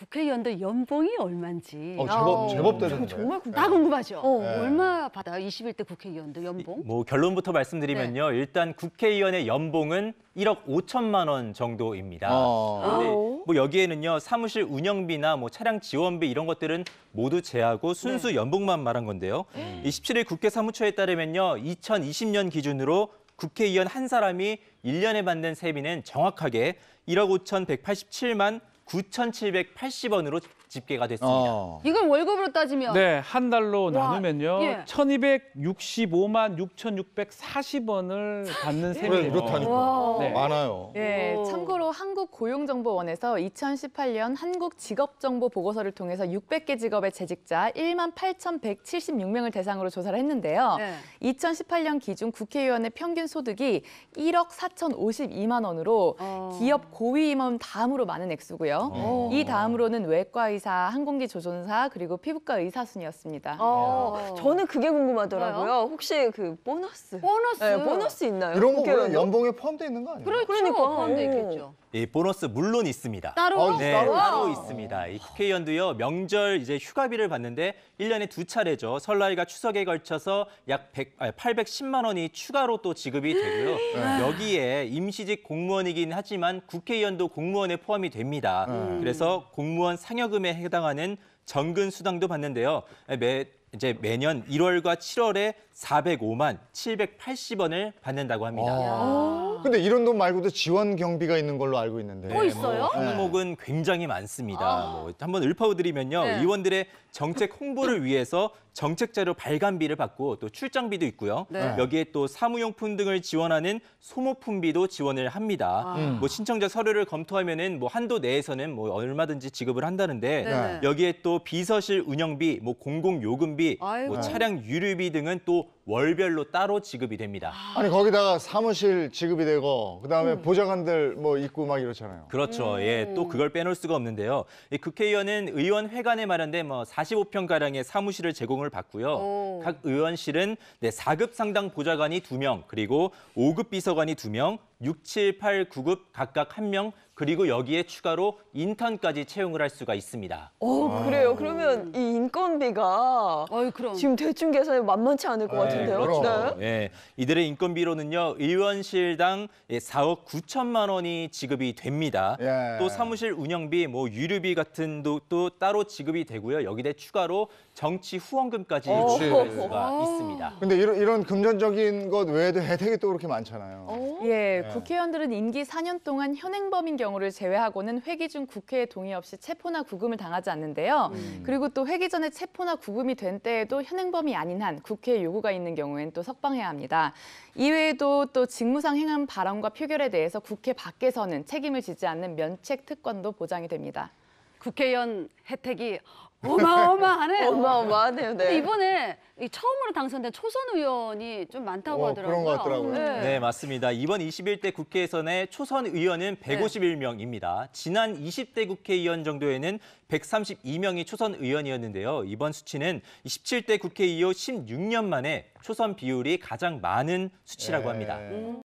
국회의원들 연봉이 얼마인지 어, 제법, 어. 제법 되는데. 정말 궁금- 네. 다 궁금하죠. 어, 네. 얼마 받아? 21대 국회의원들 연봉? 뭐 결론부터 말씀드리면요. 네. 일단 국회의원의 연봉은 1억 5천만 원 정도입니다. 아. 어. 뭐 여기에는요 사무실 운영비나 뭐 차량 지원비 이런 것들은 모두 제하고 순수 네. 연봉만 말한 건데요. 음. 이 27일 국회 사무처에 따르면요 2020년 기준으로 국회의원 한 사람이 1년에 받는 세비는 정확하게 1억 5,187만 9,780원으로 집계가 됐습니다. 어. 이걸 월급으로 따지면 네, 한 달로 나누면요. 예. 1265만 6640원을 받는 네. 셈이에요. 렇다니까 네. 많아요. 예, 오. 참고로 한국고용정보원에서 2018년 한국직업정보보고서를 통해서 600개 직업의 재직자 1만 8,176명을 대상으로 조사를 했는데요. 네. 2018년 기준 국회의원의 평균 소득이 1억 4,052만 원으로 어. 기업 고위 임원 다음으로 많은 액수고요. 어. 이 다음으로는 외과 의사, 항공기 조종사, 그리고 피부과 의사 순이었습니다. 어, 네. 저는 그게 궁금하더라고요. 혹시 그 보너스? 보너스. 네, 보너스 있나요? 이런 거 원래 국회의 연봉에 포함되어 있는 거 아니에요? 그렇죠. 그러니까. 포함돼 네. 있겠죠. 이 예, 보너스 물론 있습니다. 따로? 네, 따로, 있습니다. 이 국회의원도요, 명절 이제 휴가비를 받는데 1년에두 차례죠. 설날과 추석에 걸쳐서 약 100, 아 810만 원이 추가로 또 지급이 되고요. 네. 여기에 임시직 공무원이긴 하지만 국회의원도 공무원에 포함이 됩니다. 그래서 공무원 상여금에 해당하는 정근 수당도 받는데요. 매 이제 매년 1월과 7월에 405만 780원을 받는다고 합니다. 아. 근데 이런 돈 말고도 지원 경비가 있는 걸로 알고 있는데. 또 있어요? 항목은 뭐 네. 굉장히 많습니다. 아. 뭐 한번 읊어드리면요. 네. 의원들의 정책 홍보를 위해서 정책 자료 발간비를 받고 또 출장비도 있고요. 네. 네. 여기에 또 사무용품 등을 지원하는 소모품비도 지원을 합니다. 음. 뭐 신청자 서류를 검토하면은 뭐 한도 내에서는 뭐 얼마든지 지급을 한다는데 네, 네. 여기에 또 비서실 운영비, 뭐 공공 요금비 교비뭐 차량 유류비 등은 또 월별로 따로 지급이 됩니다. 아니 거기다가 사무실 지급이 되고 그다음에 음. 보좌관들 뭐 있고 막 이렇잖아요. 그렇죠. 예, 또 음. 그걸 빼놓을 수가 없는데요. 이 국회의원은 의원회관에 마련된 뭐 45평가량의 사무실을 제공을 받고요. 오. 각 의원실은 네, 4급 상당 보좌관이 2명, 그리고 5급 비서관이 2명, 6, 7, 8, 9급 각각 1명, 그리고 여기에 추가로 인턴까지 채용을 할 수가 있습니다. 어, 그래요. 그러면 아. 이 인건비가 아유, 그럼. 지금 대충 계산해 만만치 않을 것같아요 네. 같은데요. 네, 그렇죠. 그렇죠. 예, 이들의 인건비로는요 의원실당 4억 예, 9천만 원이 지급이 됩니다. 예. 또 사무실 운영비, 뭐 유류비 같은 것도 따로 지급이 되고요. 여기에 추가로 정치 후원금까지 지급할 수가 있습니다. 근데 이런, 이런 금전적인 것 외에도 혜택이 또 그렇게 많잖아요. 어? 예. 예, 국회의원들은 임기 4년 동안 현행범인 경우를 제외하고는 회기 중 국회의 동의 없이 체포나 구금을 당하지 않는데요. 음. 그리고 또 회기 전에 체포나 구금이 된 때에도 현행범이 아닌 한 국회 요구가 있는 있는 경우에는 또 석방해야 합니다. 이외에도 또 직무상 행한 발언과 표결에 대해서 국회 밖에서는 책임을 지지 않는 면책 특권도 보장이 됩니다. 국회의원 혜택이 어마어마하네. 어마어마하네요. 네. 이번에 처음으로 당선된 초선 의원이 좀 많다고 어, 하더라고요. 그런 것 같더라고요. 네. 네, 맞습니다. 이번 21대 국회에서의 초선 의원은 151명입니다. 지난 20대 국회의원 정도에는 132명이 초선 의원이었는데요. 이번 수치는 27대 국회 이후 16년 만에 초선 비율이 가장 많은 수치라고 네. 합니다. 음.